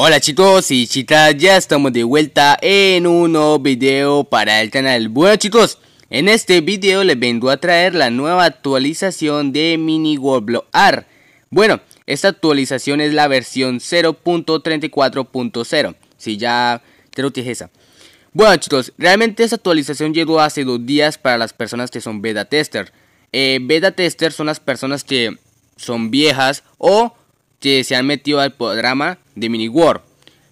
Hola chicos y chicas, ya estamos de vuelta en un nuevo video para el canal. Bueno chicos, en este video les vengo a traer la nueva actualización de Mini World R. Bueno, esta actualización es la versión 0.34.0. Si ya creo que es esa. Bueno chicos, realmente esta actualización llegó hace dos días para las personas que son beta tester. Eh, beta tester son las personas que son viejas o que se han metido al programa de Mini War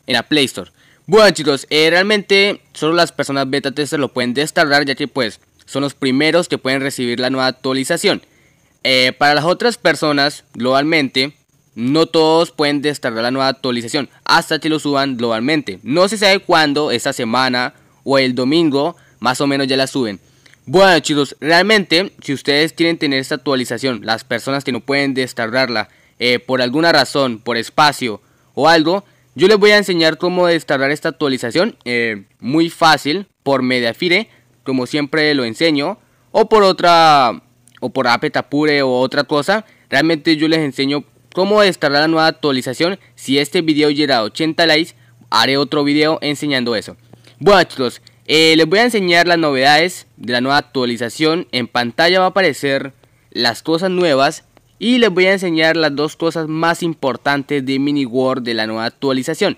en la Play Store. Bueno chicos, eh, realmente solo las personas beta tester lo pueden descargar ya que pues son los primeros que pueden recibir la nueva actualización. Eh, para las otras personas, globalmente, no todos pueden descargar la nueva actualización hasta que lo suban globalmente. No se sabe cuándo, esta semana o el domingo, más o menos ya la suben. Bueno chicos, realmente si ustedes quieren tener esta actualización, las personas que no pueden descargarla eh, por alguna razón, por espacio o algo, yo les voy a enseñar cómo descargar esta actualización eh, muy fácil por Mediafire, como siempre lo enseño, o por otra, o por Apetapure o otra cosa. Realmente yo les enseño cómo descargar la nueva actualización. Si este video llega a 80 likes, haré otro video enseñando eso. Bueno chicos, eh, les voy a enseñar las novedades de la nueva actualización. En pantalla va a aparecer las cosas nuevas y les voy a enseñar las dos cosas más importantes de Mini war de la nueva actualización.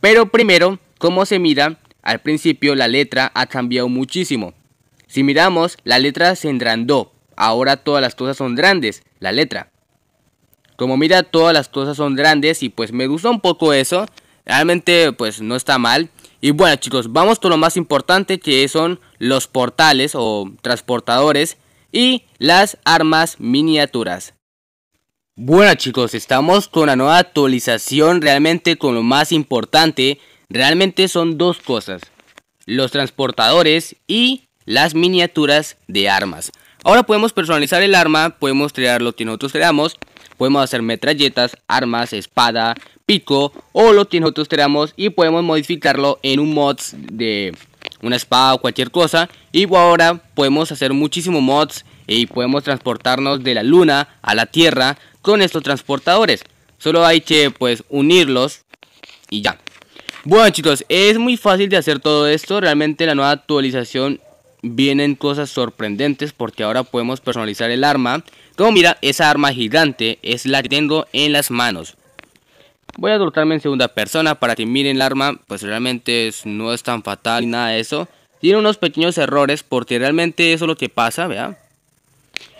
Pero primero, como se mira, al principio la letra ha cambiado muchísimo. Si miramos, la letra se engrandó. Ahora todas las cosas son grandes, la letra. Como mira, todas las cosas son grandes y pues me gustó un poco eso. Realmente pues no está mal. Y bueno chicos, vamos con lo más importante que son los portales o transportadores y las armas miniaturas. Bueno chicos, estamos con la nueva actualización realmente con lo más importante. Realmente son dos cosas. Los transportadores y las miniaturas de armas. Ahora podemos personalizar el arma, podemos crear lo que nosotros queramos. Podemos hacer metralletas, armas, espada, pico o lo que nosotros queramos y podemos modificarlo en un mods de una espada o cualquier cosa. Y ahora podemos hacer muchísimos mods y podemos transportarnos de la luna a la tierra con estos transportadores. Solo hay que pues unirlos y ya. Bueno chicos, es muy fácil de hacer todo esto. Realmente la nueva actualización vienen cosas sorprendentes porque ahora podemos personalizar el arma. Como mira, esa arma gigante es la que tengo en las manos. Voy a adoptarme en segunda persona para que miren el arma, pues realmente no es tan fatal ni nada de eso. Tiene unos pequeños errores porque realmente eso es lo que pasa, ¿verdad?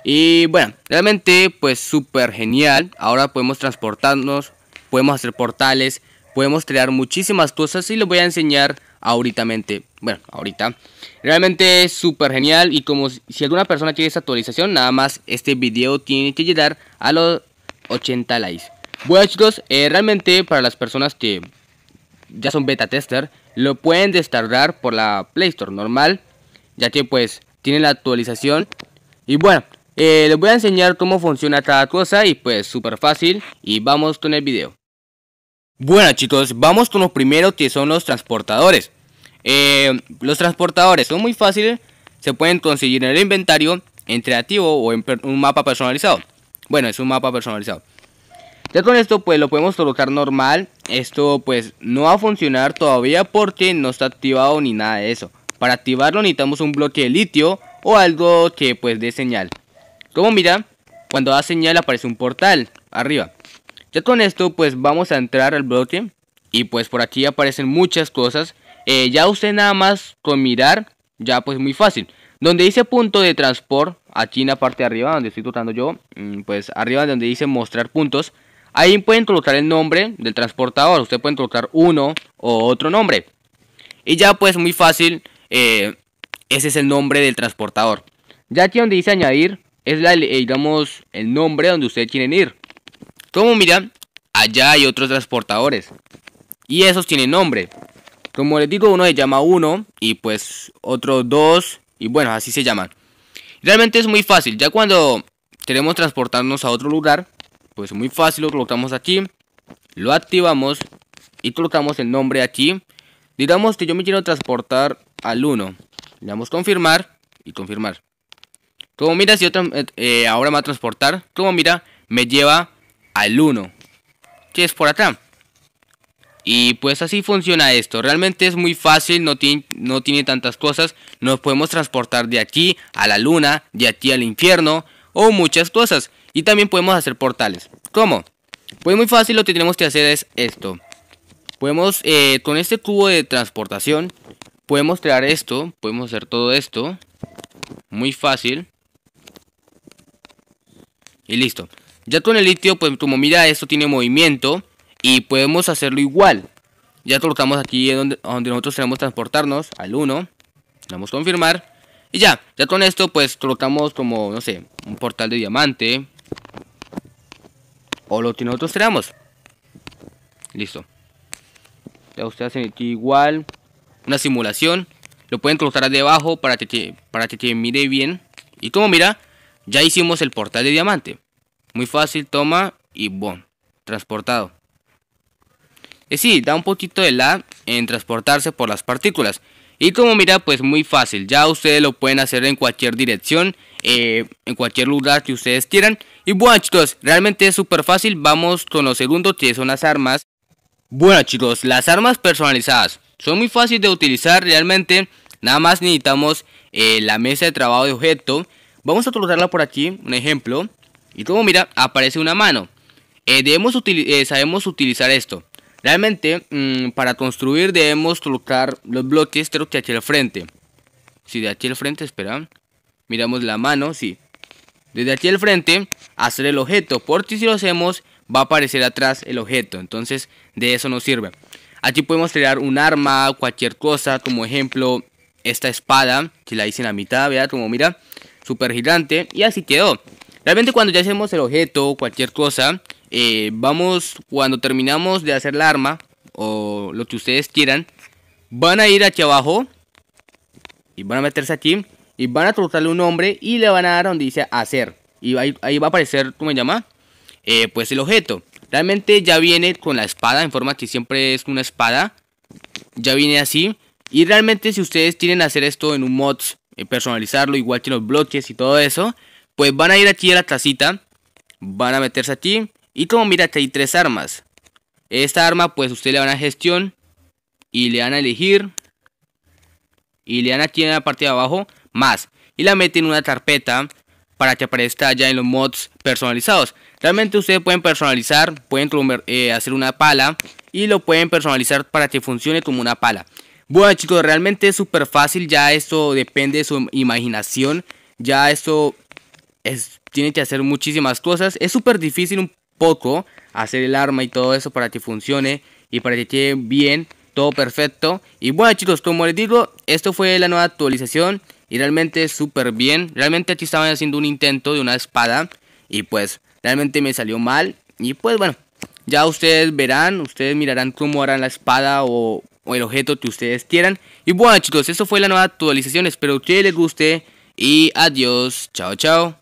Y bueno, realmente pues súper genial. Ahora podemos transportarnos, podemos hacer portales, podemos crear muchísimas cosas y lo voy a enseñar ahorita. Bueno, ahorita. Realmente es súper genial y como si alguna persona quiere esta actualización, nada más este video tiene que llegar a los 80 likes. Bueno chicos, eh, realmente para las personas que ya son beta tester, lo pueden descargar por la Play Store normal, ya que pues tiene la actualización y bueno, eh, les voy a enseñar cómo funciona cada cosa y pues súper fácil y vamos con el video. Bueno chicos, vamos con los primeros que son los transportadores. Eh, los transportadores son muy fáciles, se pueden conseguir en el inventario, entre activo o en un mapa personalizado. Bueno, es un mapa personalizado. Ya con esto pues lo podemos colocar normal. Esto pues no va a funcionar todavía porque no está activado ni nada de eso. Para activarlo necesitamos un bloque de litio o algo que pues dé señal. Como mira, cuando da señal aparece un portal arriba. Ya con esto pues vamos a entrar al bloque y pues por aquí aparecen muchas cosas. Eh, ya usted nada más con mirar, ya pues muy fácil. Donde dice punto de transporte aquí en la parte de arriba donde estoy tocando yo, mm, pues arriba donde dice mostrar puntos, ahí pueden colocar el nombre del transportador. Usted puede colocar uno o otro nombre. Y ya pues muy fácil, eh, ese es el nombre del transportador. Ya aquí donde dice añadir, es la, eh, digamos, el nombre donde ustedes quieren ir. Como miran allá hay otros transportadores. Y esos tienen nombre. Como les digo, uno se llama uno y pues otro dos y bueno, así se llaman. Realmente es muy fácil. Ya cuando queremos transportarnos a otro lugar, pues muy fácil lo colocamos aquí, lo activamos y colocamos el nombre aquí. Digamos que yo me quiero transportar al 1. Le damos confirmar y confirmar. Como mira, si eh, eh, ahora me va a transportar, como mira, me lleva al 1, que es por acá. Y pues así funciona esto. Realmente es muy fácil, no tiene, no tiene tantas cosas. Nos podemos transportar de aquí a la luna, de aquí al infierno o muchas cosas. Y también podemos hacer portales. ¿Cómo? Pues muy fácil lo que tenemos que hacer es esto. Podemos eh, con este cubo de transportación podemos crear esto, podemos hacer todo esto, muy fácil. Y listo. Ya con el litio, pues como mira, esto tiene movimiento y podemos hacerlo igual. Ya colocamos aquí donde, donde nosotros queremos transportarnos al 1. Damos confirmar. Y ya, ya con esto pues colocamos como, no sé, un portal de diamante. O lo que nosotros queramos. Listo. Ya ustedes hacen aquí igual una simulación. Lo pueden colocar debajo para que, para que te mire bien. Y como mira, ya hicimos el portal de diamante. Muy fácil, toma y boom transportado. Y sí, da un poquito de la en transportarse por las partículas. Y como mira, pues muy fácil. Ya ustedes lo pueden hacer en cualquier dirección, eh, en cualquier lugar que ustedes quieran. Y bueno chicos, realmente es súper fácil. Vamos con lo segundo que son las armas. Bueno chicos, las armas personalizadas. Son muy fáciles de utilizar realmente. Nada más necesitamos eh, la mesa de trabajo de objeto. Vamos a colocarla por aquí, un ejemplo. Y como mira, aparece una mano. Eh, debemos eh, sabemos utilizar esto. Realmente, mm, para construir debemos colocar los bloques, creo que aquí al frente. Si de aquí al frente, espera. Miramos la mano, sí. Desde aquí al frente, hacer el objeto. Porque si lo hacemos, va a aparecer atrás el objeto. Entonces, de eso nos sirve. Aquí podemos crear un arma, cualquier cosa, como ejemplo esta espada, que la hice en la mitad, vea Como mira, súper gigante y así quedó. Realmente cuando ya hacemos el objeto, cualquier cosa, eh, vamos, cuando terminamos de hacer la arma, o lo que ustedes quieran, van a ir aquí abajo y van a meterse aquí y van a trotarle un nombre y le van a dar donde dice hacer. Y ahí, va a aparecer, ¿cómo se llama? Eh, pues el objeto. Realmente ya viene con la espada, en forma que siempre es una espada. Ya viene así. Y realmente si ustedes tienen hacer esto en un mod, eh, personalizarlo igual que los bloques y todo eso, pues van a ir aquí a la tacita, van a meterse aquí. Y como mira que hay tres armas. Esta arma pues ustedes le van a gestión y le van a elegir. Y le dan aquí en la parte de abajo más. Y la meten en una carpeta para que aparezca ya en los mods personalizados. Realmente ustedes pueden personalizar, pueden eh, hacer una pala y lo pueden personalizar para que funcione como una pala. Bueno chicos, realmente es súper fácil, ya esto depende de su imaginación, ya esto es, tiene que hacer muchísimas cosas. Es súper difícil un poco hacer el arma y todo eso para que funcione y para que quede bien, todo perfecto. Y bueno chicos, como les digo, esto fue la nueva actualización y realmente es súper bien. Realmente aquí estaban haciendo un intento de una espada y pues Realmente me salió mal. Y pues bueno, ya ustedes verán, ustedes mirarán cómo harán la espada o, el objeto que ustedes quieran. Y bueno chicos, eso fue la nueva actualización. Espero que les guste. Y adiós. Chao, chao.